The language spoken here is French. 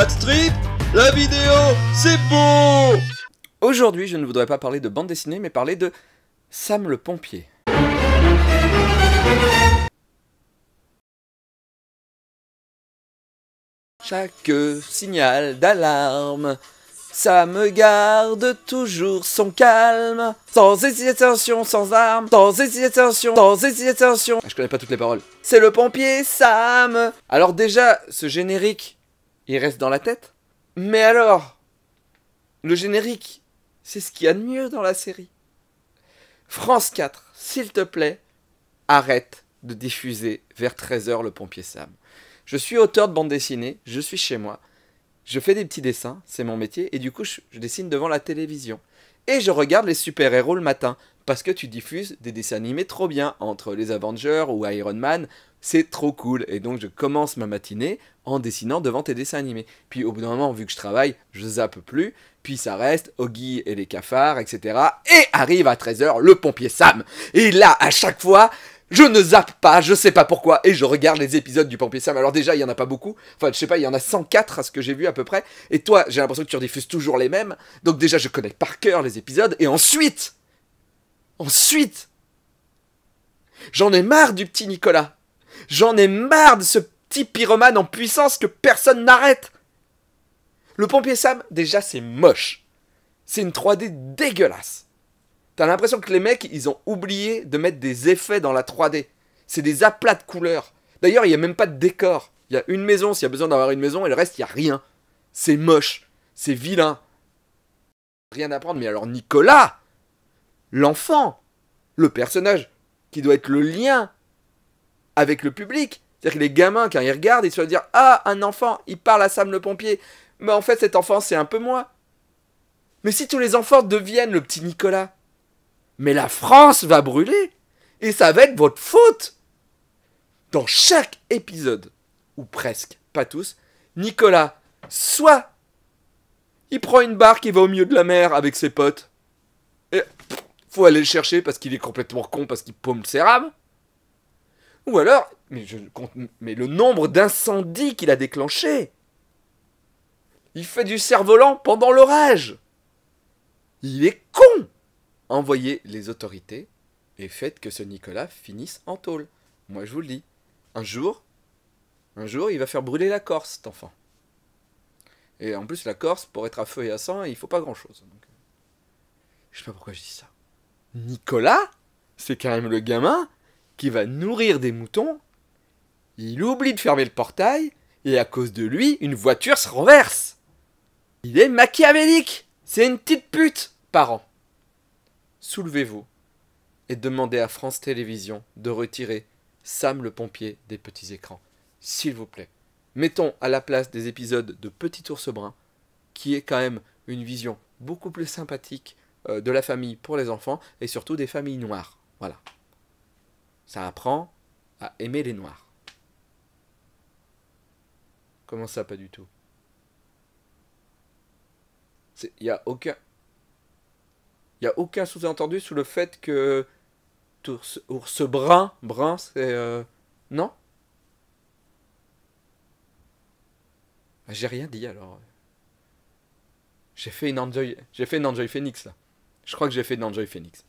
trip, la vidéo, c'est beau Aujourd'hui, je ne voudrais pas parler de bande dessinée, mais parler de Sam le pompier. Chaque signal d'alarme, me garde toujours son calme, sans hésitation, sans arme, sans hésitation, sans hésitation. Ah, je connais pas toutes les paroles. C'est le pompier Sam. Alors déjà, ce générique il reste dans la tête. Mais alors Le générique, c'est ce qu'il y a de mieux dans la série. France 4, s'il te plaît, arrête de diffuser vers 13h le pompier Sam. Je suis auteur de bande dessinée, je suis chez moi, je fais des petits dessins, c'est mon métier, et du coup je, je dessine devant la télévision. Et je regarde les super-héros le matin, parce que tu diffuses des dessins animés trop bien, entre les Avengers ou Iron Man c'est trop cool. Et donc je commence ma matinée en dessinant devant tes dessins animés. Puis au bout d'un moment, vu que je travaille, je zappe plus. Puis ça reste Oggy et les cafards, etc. Et arrive à 13h le pompier Sam. Et là, à chaque fois, je ne zappe pas, je sais pas pourquoi, et je regarde les épisodes du Pompier Sam. Alors déjà, il y en a pas beaucoup. Enfin, je sais pas, il y en a 104 à ce que j'ai vu à peu près. Et toi, j'ai l'impression que tu rediffuses toujours les mêmes. Donc déjà, je connais par cœur les épisodes. Et ensuite, ensuite, j'en ai marre du petit Nicolas. J'en ai marre de ce petit pyromane en puissance que personne n'arrête. Le pompier Sam, déjà, c'est moche. C'est une 3D dégueulasse. T'as l'impression que les mecs, ils ont oublié de mettre des effets dans la 3D. C'est des aplats de couleurs. D'ailleurs, il n'y a même pas de décor. Il y a une maison s'il y a besoin d'avoir une maison et le reste, il n'y a rien. C'est moche. C'est vilain. Rien à prendre. Mais alors, Nicolas L'enfant Le personnage qui doit être le lien avec le public. C'est-à-dire que les gamins, quand ils regardent, ils se dire Ah, un enfant, il parle à Sam le pompier. Mais en fait, cet enfant, c'est un peu moi. Mais si tous les enfants deviennent le petit Nicolas, mais la France va brûler. Et ça va être votre faute. Dans chaque épisode, ou presque, pas tous, Nicolas, soit il prend une barque et va au milieu de la mer avec ses potes. Et faut aller le chercher parce qu'il est complètement con, parce qu'il paume ses rames. Ou alors, mais, le nombre d'incendies qu'il a déclenchés Il fait du cerf-volant pendant l'orage Il est con Envoyez les autorités et faites que ce Nicolas finisse en tôle. Moi, je vous le dis. Un jour, un jour, il va faire brûler la Corse, cet enfant. Et en plus, la Corse, pour être à feu et à sang, il faut pas grand-chose. Euh, je sais pas pourquoi je dis ça. Nicolas C'est quand même le gamin qui va nourrir des moutons, il oublie de fermer le portail, et à cause de lui, une voiture se renverse. Il est machiavélique C'est une petite pute Parents, soulevez-vous et demandez à France Télévisions de retirer Sam le pompier des petits écrans. S'il vous plaît. Mettons à la place des épisodes de Petit ours brun, qui est quand même une vision beaucoup plus sympathique euh, de la famille pour les enfants et surtout des familles noires. Voilà. Ça apprend à aimer les noirs. Comment ça, pas du tout Il n'y a aucun... Il a aucun sous-entendu sous le fait que... Ours, brun, brun, c'est... Euh, non ah, J'ai rien dit alors. J'ai fait une Enjoy, j'ai fait une Enjoy Phoenix là. Je crois que j'ai fait une Enjoy Phoenix.